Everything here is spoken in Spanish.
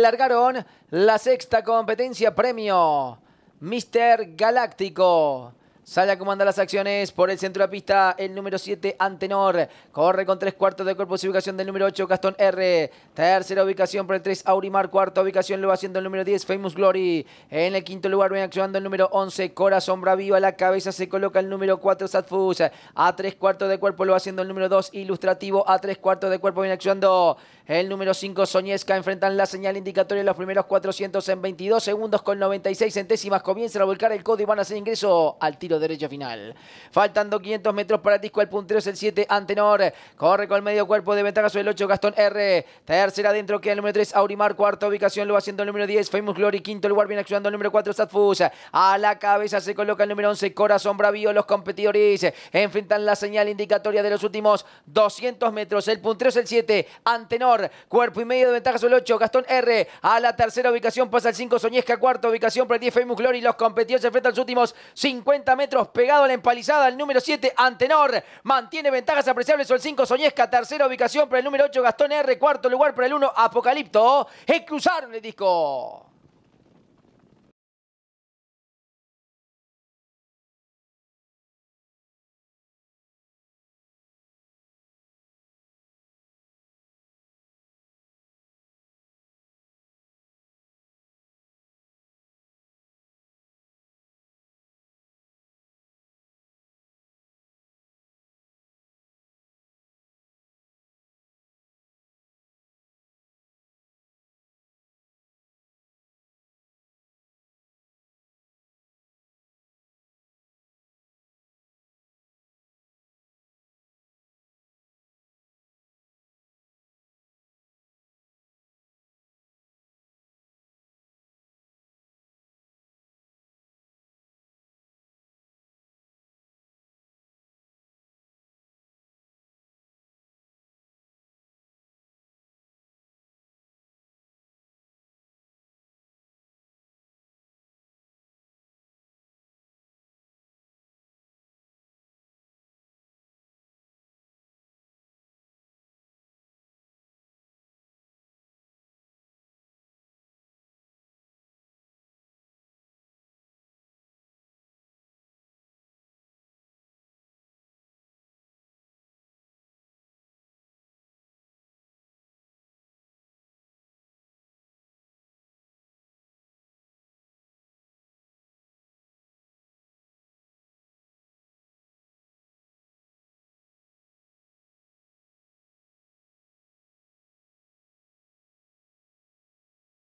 largaron la sexta competencia premio Mister Galáctico. Sale a comandar las acciones por el centro de la pista el número 7 Antenor. Corre con tres cuartos de cuerpo su ubicación del número 8 Gastón R. Tercera ubicación por el 3 Aurimar. Cuarta ubicación lo va haciendo el número 10 Famous Glory. En el quinto lugar viene actuando el número 11 Cora Sombra Viva, la cabeza se coloca el número 4 Satfus. A tres cuartos de cuerpo lo va haciendo el número 2 Ilustrativo. A tres cuartos de cuerpo viene actuando el número 5 Soñesca. Enfrentan la señal indicatoria los primeros 400 en 22 segundos con 96 centésimas. Comienzan a volcar el código y van a hacer ingreso al tiro derecha final. Faltando 500 metros para disco, el puntero es el 7, Antenor. Corre con el medio cuerpo de ventaja sobre el 8, Gastón R. Tercera adentro queda el número 3, Aurimar. Cuarta ubicación lo haciendo el número 10, Famous Glory. Quinto lugar viene actuando el número 4, Satfus. A la cabeza se coloca el número 11, Corazón Bravío. Los competidores enfrentan la señal indicatoria de los últimos 200 metros. El puntero es el 7, Antenor. Cuerpo y medio de ventaja sobre el 8, Gastón R. A la tercera ubicación pasa el 5, Soñezca. Cuarta ubicación para el 10, Famous Glory. Los competidores enfrentan los últimos 50 metros pegado a la empalizada, el número 7, Antenor, mantiene ventajas apreciables el 5, Soñesca, tercera ubicación para el número 8, Gastón R, cuarto lugar para el 1, Apocalipto, y cruzaron el disco.